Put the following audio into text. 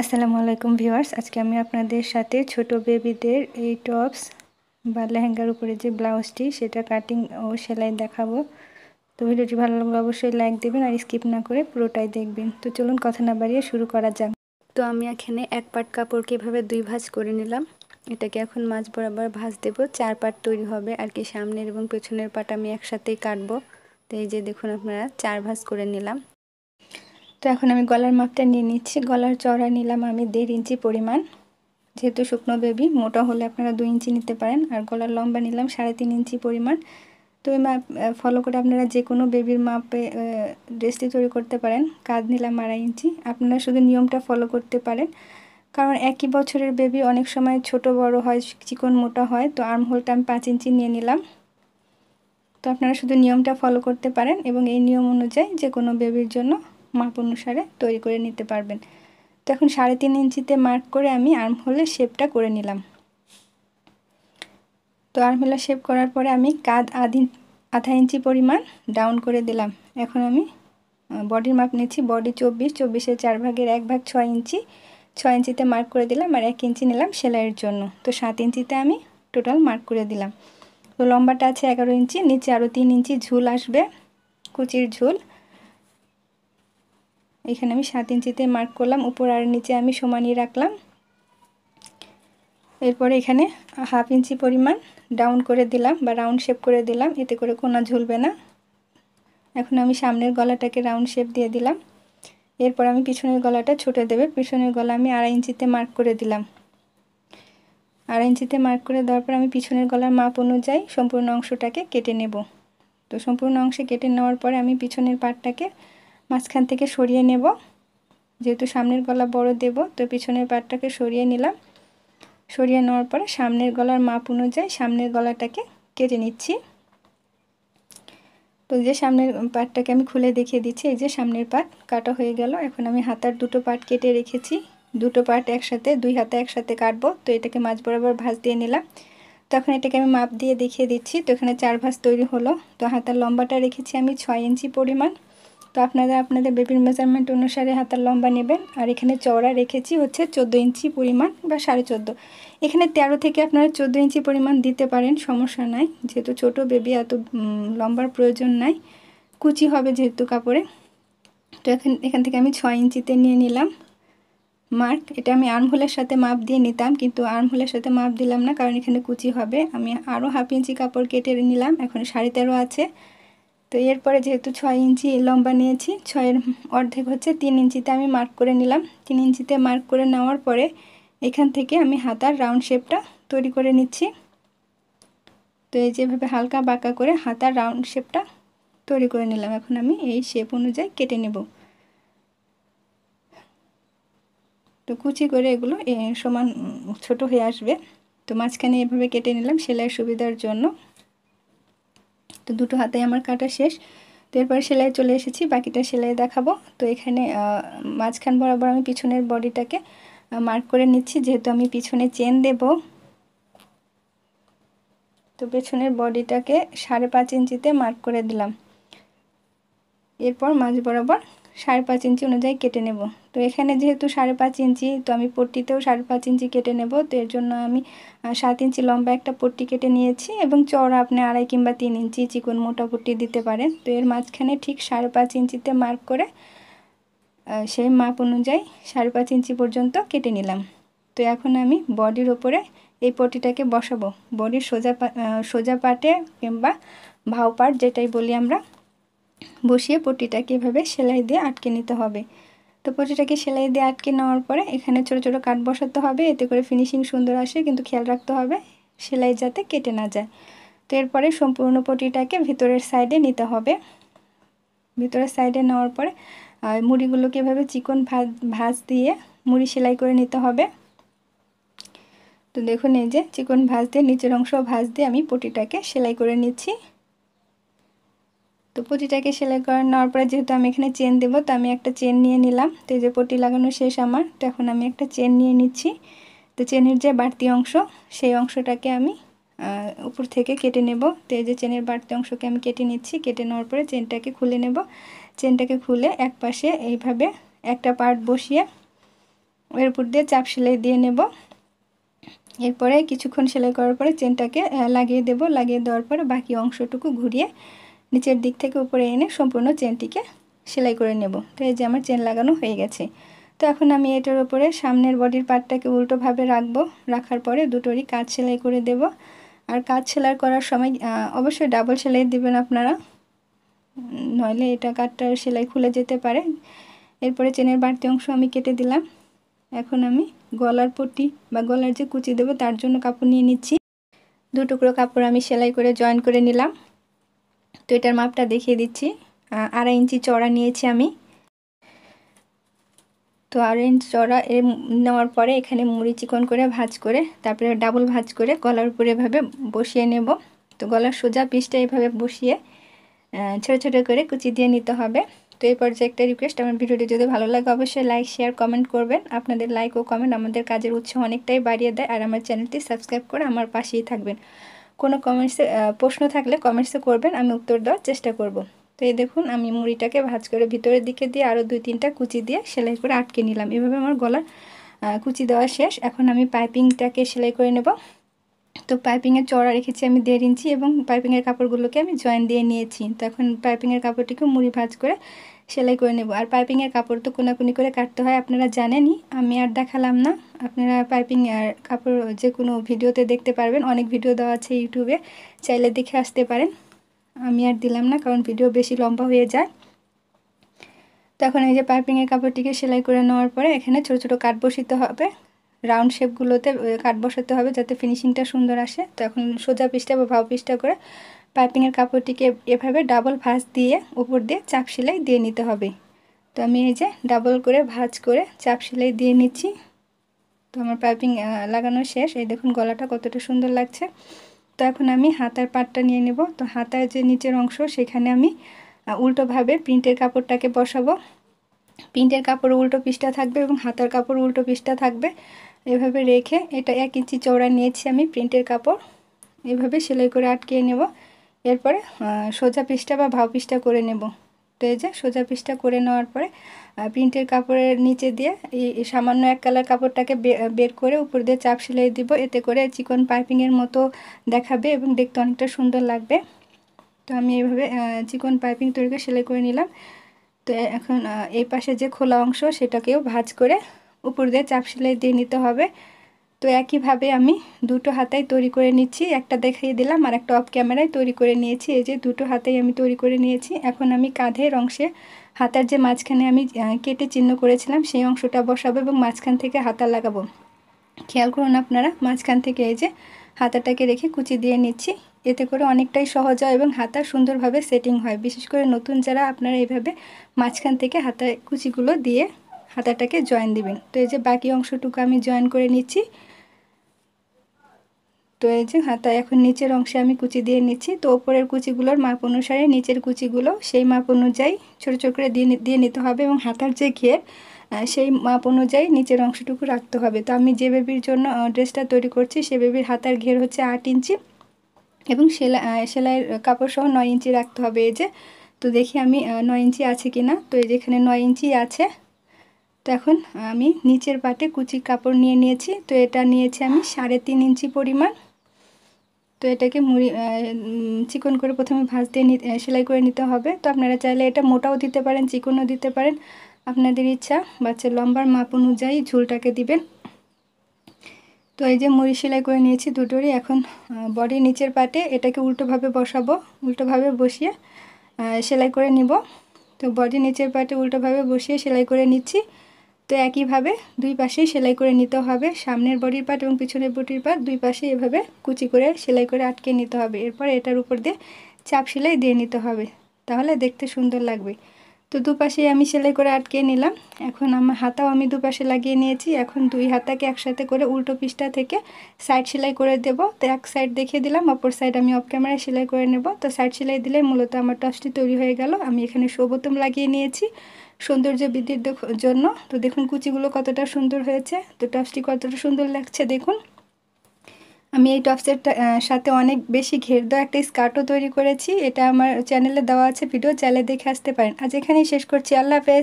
আসসালামু আলাইকুম ভিউয়ার্স আজকে আমি আপনাদের সাথে ছোট বেবিদের এই টপস বা লেহেঙ্গার উপরে যে ব্লাউজটি সেটা কাটিং ও সেলাই দেখাবো তো ভিডিওটি ভালো লাগলে অবশ্যই লাইক দেবেন আর স্কিপ না করে পুরোটাই দেখবেন তো চলুন কথা না বাড়িয়ে শুরু করা যাক তো আমি এখানে এক পাট কাপড় কীভাবে দুই ভাঁজ করে নিলাম এটাকে এখন মাছ বরাবর ভাঁজ দেব চার পাট তৈরি হবে আর কি সামনের এবং পেছনের পাট আমি একসাথেই কাটবো তো এই যে দেখুন আপনারা চার ভাঁজ করে নিলাম তো এখন আমি গলার মাপটা নিয়ে নিচ্ছি গলার চড়া নিলাম আমি দেড় ইঞ্চি পরিমাণ যেহেতু শুকনো বেবি মোটা হলে আপনারা দুই ইঞ্চি নিতে পারেন আর গলার লম্বা নিলাম সাড়ে তিন ইঞ্চি পরিমাণ তো এই মাপ ফলো করে আপনারা যে কোনো বেবির মাপে ড্রেসটি তৈরি করতে পারেন কাঁধ নিলাম আড়াই ইঞ্চি আপনারা শুধু নিয়মটা ফলো করতে পারেন কারণ একই বছরের বেবি অনেক সময় ছোট বড় হয় চিকন মোটা হয় তো হোলটা আমি পাঁচ ইঞ্চি নিয়ে নিলাম তো আপনারা শুধু নিয়মটা ফলো করতে পারেন এবং এই নিয়ম অনুযায়ী যে কোনো বেবির জন্য মাপ অনুসারে তৈরি করে নিতে পারবেন তো এখন সাড়ে তিন ইঞ্চিতে মার্ক করে আমি আর্ম হোলের শেপটা করে নিলাম তো আর্মহোলা শেপ করার পরে আমি কাঁধ আধ আধা ইঞ্চি পরিমাণ ডাউন করে দিলাম এখন আমি বডির মাপ নিচ্ছি বডি চব্বিশ চব্বিশের চার ভাগের এক ভাগ ছয় ইঞ্চি ছয় ইঞ্চিতে মার্ক করে দিলাম আর এক ইঞ্চি নিলাম সেলাইয়ের জন্য তো সাত ইঞ্চিতে আমি টোটাল মার্ক করে দিলাম তো লম্বাটা আছে এগারো ইঞ্চি নিচে আরও তিন ইঞ্চি ঝুল আসবে কুচির ঝুল এখানে আমি সাত ইঞ্চিতে মার্ক করলাম উপর আর নিচে আমি সমানই রাখলাম এরপরে এখানে হাফ ইঞ্চি পরিমাণ ডাউন করে দিলাম বা রাউন্ড শেপ করে দিলাম এতে করে কোনা ঝুলবে না এখন আমি সামনের গলাটাকে রাউন্ড শেপ দিয়ে দিলাম এরপর আমি পিছনের গলাটা ছুটে দেবে পিছনের গলা আমি আড়াই ইঞ্চিতে মার্ক করে দিলাম আড়াই ইঞ্চিতে মার্ক করে দেওয়ার পর আমি পিছনের গলার মাপ অনুযায়ী সম্পূর্ণ অংশটাকে কেটে নেব তো সম্পূর্ণ অংশে কেটে নেওয়ার পরে আমি পিছনের পাটটাকে মাঝখান থেকে সরিয়ে নেব যেহেতু সামনের গলা বড় দেব তো পিছনের পাটটাকে সরিয়ে নিলাম সরিয়ে নেওয়ার পরে সামনের গলার মাপ অনুযায়ী সামনের গলাটাকে কেটে নিচ্ছি তো যে সামনের পাটটাকে আমি খুলে দেখিয়ে দিচ্ছি এই যে সামনের পাট কাটা হয়ে গেল এখন আমি হাতার দুটো পাট কেটে রেখেছি দুটো পাট একসাথে দুই হাতে একসাথে কাটবো তো এটাকে মাছ বরাবর ভাঁজ দিয়ে নিলাম তখন এটাকে আমি মাপ দিয়ে দেখিয়ে দিচ্ছি তো এখানে চার ভাঁজ তৈরি হলো তো হাতার লম্বাটা রেখেছি আমি ছয় ইঞ্চি পরিমাণ তো আপনারা আপনাদের বেবির মেজারমেন্ট অনুসারে হাতার লম্বা নেবেন আর এখানে চওড়া রেখেছি হচ্ছে চোদ্দো ইঞ্চি পরিমাণ বা সাড়ে চোদ্দো এখানে ১৩ থেকে আপনারা চোদ্দো ইঞ্চি পরিমাণ দিতে পারেন সমস্যা নাই যেহেতু ছোট বেবি এত লম্বার প্রয়োজন নাই কুচি হবে যেহেতু কাপড়ে তো এখান এখান থেকে আমি ছয় ইঞ্চিতে নিয়ে নিলাম মার্ক এটা আমি আর্মহোলের সাথে মাপ দিয়ে নিতাম কিন্তু আর্মহোলের সাথে মাপ দিলাম না কারণ এখানে কুচি হবে আমি আরও হাফ ইঞ্চি কাপড় কেটে নিলাম এখন সাড়ে তেরো আছে তো এরপরে যেহেতু ছয় ইঞ্চি লম্বা নিয়েছি ছয়ের অর্ধেক হচ্ছে তিন ইঞ্চিতে আমি মার্ক করে নিলাম তিন ইঞ্চিতে মার্ক করে নেওয়ার পরে এখান থেকে আমি হাতার রাউন্ড শেপটা তৈরি করে নিচ্ছি তো এই যেভাবে হালকা বাঁকা করে হাতার রাউন্ড শেপটা তৈরি করে নিলাম এখন আমি এই শেপ অনুযায়ী কেটে নেব তো কুচি করে এগুলো সমান ছোট হয়ে আসবে তো মাঝখানে এভাবে কেটে নিলাম সেলাইয়ের সুবিধার জন্য তো দুটো হাতে আমার কাটা শেষ তো এরপর সেলাই চলে এসেছি বাকিটা সেলাই দেখাবো তো এখানে মাঝখান বরাবর আমি পিছনের বডিটাকে মার্ক করে নিচ্ছি যেহেতু আমি পিছনে চেন দেব তো পেছনের বডিটাকে সাড়ে পাঁচ ইঞ্চিতে মার্ক করে দিলাম এরপর মাঝ বরাবর সাড়ে পাঁচ ইঞ্চি অনুযায়ী কেটে নেব তো এখানে যেহেতু সাড়ে পাঁচ ইঞ্চি তো আমি পট্টিতেও সাড়ে পাঁচ ইঞ্চি কেটে নেব তো এর জন্য আমি সাত ইঞ্চি লম্বা একটা পট্টি কেটে নিয়েছি এবং চড়া আপনি আড়াই কিংবা তিন ইঞ্চি চিকন মোটা পট্টি দিতে পারেন তো এর মাঝখানে ঠিক সাড়ে পাঁচ ইঞ্চিতে মার্ক করে সেই মাপ অনুযায়ী সাড়ে পাঁচ ইঞ্চি পর্যন্ত কেটে নিলাম তো এখন আমি বডির ওপরে এই পটিটাকে বসাবো বডির সোজা সোজা পাটে কিংবা ভাও পাট যেটাই বলি আমরা বসিয়ে পটিটাকে এভাবে সেলাই দিয়ে আটকে নিতে হবে তো পটিটাকে সেলাই দিয়ে আটকে নেওয়ার পরে এখানে ছোট ছোট কাট বসাতে হবে এতে করে ফিনিশিং সুন্দর আসে কিন্তু খেয়াল রাখতে হবে সেলাই যাতে কেটে না যায় তো এরপরে সম্পূর্ণ পটিটাকে ভিতরের সাইডে নিতে হবে ভিতরের সাইডে নেওয়ার পরে মুড়িগুলোকে এভাবে চিকন ভাজ দিয়ে মুড়ি সেলাই করে নিতে হবে তো দেখুন এই যে চিকন ভাজ দিয়ে নিচের অংশ ভাজ দিয়ে আমি পটিটাকে সেলাই করে নিচ্ছি তো পটিটাকে সেলাই করে নেওয়ার পরে যেহেতু আমি এখানে চেন দেবো তো আমি একটা চেন নিয়ে নিলাম তো এই যে পটি লাগানো শেষ আমার তো এখন আমি একটা চেন নিয়ে নিচ্ছি তো চেনের যে বাড়তি অংশ সেই অংশটাকে আমি উপর থেকে কেটে নেব তো এই যে চেনের বাড়তি অংশকে আমি কেটে নিচ্ছি কেটে নেওয়ার পরে চেনটাকে খুলে নেব চেনটাকে খুলে এক পাশে এইভাবে একটা পার্ট বসিয়ে এর উপর দিয়ে চাপ সেলাই দিয়ে নেব এরপরে কিছুক্ষণ সেলাই করার পরে চেনটাকে লাগিয়ে দেব লাগিয়ে দেওয়ার পরে বাকি অংশটুকু ঘুরিয়ে নিচের দিক থেকে উপরে এনে সম্পূর্ণ চেনটিকে সেলাই করে নেব তো এই যে আমার চেন লাগানো হয়ে গেছে তো এখন আমি এটার উপরে সামনের বডির পার্টটাকে উল্টোভাবে রাখবো রাখার পরে দুটোরই কাজ সেলাই করে দেব আর কাজ সেলাই করার সময় অবশ্যই ডাবল সেলাই দিবেন আপনারা নইলে এটা কাঠটার সেলাই খুলে যেতে পারে এরপরে চেনের বাড়তি অংশ আমি কেটে দিলাম এখন আমি গলার পটি বা গলার যে কুচি দেবো তার জন্য কাপড় নিয়ে নিচ্ছি দু টুকরো কাপড় আমি সেলাই করে জয়েন করে নিলাম তো এটার মাপটা দেখিয়ে দিচ্ছি আড়াই ইঞ্চি চড়া নিয়েছি আমি তো আড়াই ইঞ্চি চড়া এ নেওয়ার পরে এখানে মুড়ি চিকন করে ভাজ করে তারপরে ডাবল ভাজ করে গলার উপরে এভাবে বসিয়ে নেব তো গলার সোজা পিসটা এভাবে বসিয়ে ছোট ছোট করে কুচি দিয়ে নিতে হবে তো এই পর্যায়ে একটা রিকোয়েস্ট আমার ভিডিওটি যদি ভালো লাগে অবশ্যই লাইক শেয়ার কমেন্ট করবেন আপনাদের লাইক ও কমেন্ট আমাদের কাজের উৎস অনেকটাই বাড়িয়ে দেয় আর আমার চ্যানেলটি সাবস্ক্রাইব করে আমার পাশেই থাকবেন কোনো কমেন্টসে প্রশ্ন থাকলে কমেন্টসে করবেন আমি উত্তর দেওয়ার চেষ্টা করব তো এই দেখুন আমি মুড়িটাকে ভাজ করে ভিতরের দিকে দিয়ে আরও দুই তিনটা কুচি দিয়ে সেলাই করে আটকে নিলাম এভাবে আমার গলার কুচি দেওয়া শেষ এখন আমি পাইপিংটাকে সেলাই করে নেব তো পাইপিংয়ের চড়া রেখেছি আমি দেড় ইঞ্চি এবং পাইপিংয়ের কাপড়গুলোকে আমি জয়েন দিয়ে নিয়েছি তো এখন পাইপিংয়ের কাপড়টিকে মুড়ি ভাজ করে সেলাই করে নেব আর পাইপিংয়ের কাপড় তো কোনাকুনি করে কাটতে হয় আপনারা জানেনই আমি আর দেখালাম না আপনারা পাইপিং আর কাপড় যে কোনো ভিডিওতে দেখতে পারবেন অনেক ভিডিও দেওয়া আছে ইউটিউবে চাইলে দেখে আসতে পারেন আমি আর দিলাম না কারণ ভিডিও বেশি লম্বা হয়ে যায় তখন এই যে পাইপিংয়ের কাপড়টিকে সেলাই করে নেওয়ার পরে এখানে ছোট ছোট কাট বসিতে হবে রাউন্ড শেপগুলোতে কাট বসাতে হবে যাতে ফিনিশিংটা সুন্দর আসে তো এখন সোজা পিসটা বা ভাও পিসটা করে পাইপিংয়ের কাপড়টিকে এভাবে ডাবল ভাঁজ দিয়ে উপর দিয়ে চাপ সেলাই দিয়ে নিতে হবে তো আমি এই যে ডাবল করে ভাঁজ করে চাপ সেলাই দিয়ে নিচ্ছি তো আমার পাইপিং লাগানো শেষ এই দেখুন গলাটা কতটা সুন্দর লাগছে তো এখন আমি হাতার পাটটা নিয়ে নেব তো হাতার যে নিচের অংশ সেখানে আমি উল্টোভাবে প্রিন্টের কাপড়টাকে বসাবো প্রিন্টের কাপড় উল্টো পিসটা থাকবে এবং হাতার কাপড় উল্টো পিসটা থাকবে এভাবে রেখে এটা এক ইঞ্চি চওড়া নিয়েছি আমি প্রিন্টের কাপড় এভাবে সেলাই করে আটকিয়ে নেব এরপরে সোজা পিসটা বা ভাও পিসটা করে নেব তো এই যে সোজা পিসটা করে নেওয়ার পরে প্রিন্টের কাপড়ের নিচে দিয়ে এই সামান্য এক কালার কাপড়টাকে বের করে উপর দিয়ে চাপ সেলাই দিব এতে করে চিকন পাইপিংয়ের মতো দেখাবে এবং দেখতে অনেকটা সুন্দর লাগবে তো আমি এইভাবে চিকন পাইপিং তৈরি করে সেলাই করে নিলাম তো এখন এই পাশে যে খোলা অংশ সেটাকেও ভাজ করে উপর দিয়ে চাপ সেলাই দিয়ে নিতে হবে তো একইভাবে আমি দুটো হাতেই তৈরি করে নিচ্ছি একটা দেখিয়ে দিলাম আর একটা অফ ক্যামেরায় তৈরি করে নিয়েছি এই যে দুটো হাতেই আমি তৈরি করে নিয়েছি এখন আমি কাঁধের অংশে হাতার যে মাঝখানে আমি কেটে চিহ্ন করেছিলাম সেই অংশটা বসাবো এবং মাঝখান থেকে হাতা লাগাবো খেয়াল করুন আপনারা মাঝখান থেকে এই যে হাতাটাকে রেখে কুচি দিয়ে নিচ্ছি এতে করে অনেকটাই সহজ হয় এবং হাতা সুন্দরভাবে সেটিং হয় বিশেষ করে নতুন যারা আপনারা এইভাবে মাঝখান থেকে হাতায় কুচিগুলো দিয়ে হাতাটাকে জয়েন দিবেন তো এই যে বাকি অংশটুকু আমি জয়েন করে নিচ্ছি তো এই যে হাতায় এখন নিচের অংশে আমি কুচি দিয়ে নিচ্ছি তো ওপরের কুচিগুলোর মাপ অনুসারে নিচের কুচিগুলো সেই মাপ অনুযায়ী ছোটো ছোটো করে দিয়ে দিয়ে নিতে হবে এবং হাতার যে ঘের সেই মাপ অনুযায়ী নিচের অংশটুকু রাখতে হবে তো আমি যে বেবির জন্য ড্রেসটা তৈরি করছি সে বেবির হাতার ঘের হচ্ছে আট ইঞ্চি এবং সেলাই সেলাইয়ের কাপড় সহ নয় ইঞ্চি রাখতে হবে এই যে তো দেখি আমি নয় ইঞ্চি আছে কি না তো এই যে এখানে নয় ইঞ্চি আছে তো এখন আমি নিচের পাটে কুচি কাপড় নিয়ে নিয়েছি তো এটা নিয়েছি আমি সাড়ে তিন ইঞ্চি পরিমাণ তো এটাকে মুড়ি চিকন করে প্রথমে ভাজ দিয়ে সেলাই করে নিতে হবে তো আপনারা চাইলে এটা মোটাও দিতে পারেন চিকনও দিতে পারেন আপনাদের ইচ্ছা বাচ্চার লম্বার মাপ অনুযায়ী ঝুলটাকে দিবেন তো এই যে মুড়ি সেলাই করে নিয়েছি দুটোরই এখন বডি নিচের পাটে এটাকে উল্টোভাবে বসাবো উল্টোভাবে বসিয়ে সেলাই করে নিব তো বডি নিচের পাটে উল্টোভাবে বসিয়ে সেলাই করে নিচ্ছি তো একইভাবে দুই পাশেই সেলাই করে নিতে হবে সামনের বডির পাট এবং পিছনের বডির পাট দুই পাশে এভাবে কুচি করে সেলাই করে আটকে নিতে হবে এরপর এটার উপর দিয়ে চাপ সেলাই দিয়ে নিতে হবে তাহলে দেখতে সুন্দর লাগবে তো দুপাশে আমি সেলাই করে আটকে নিলাম এখন আমার হাতাও আমি দুপাশে লাগিয়ে নিয়েছি এখন দুই হাতাকে একসাথে করে উল্টো পিসটা থেকে সাইড সেলাই করে দেব তো এক সাইড দেখিয়ে দিলাম অপর সাইড আমি অফ ক্যামেরায় সেলাই করে নেব তো সাইড সেলাই দিলে মূলত আমার টসটি তৈরি হয়ে গেল আমি এখানে সবতম লাগিয়ে নিয়েছি সৌন্দর্য বৃদ্ধির জন্য তো দেখুন কুচিগুলো কতটা সুন্দর হয়েছে তো টসটি কতটা সুন্দর লাগছে দেখুন আমি এই টপসের সাথে অনেক বেশি ঘের দেওয়া একটা স্কার্টও তৈরি করেছি এটা আমার চ্যানেলে দেওয়া আছে ভিডিও চ্যানেলে দেখে আসতে পারেন আজ এখানেই শেষ করছি আল্লাহ হাফেজ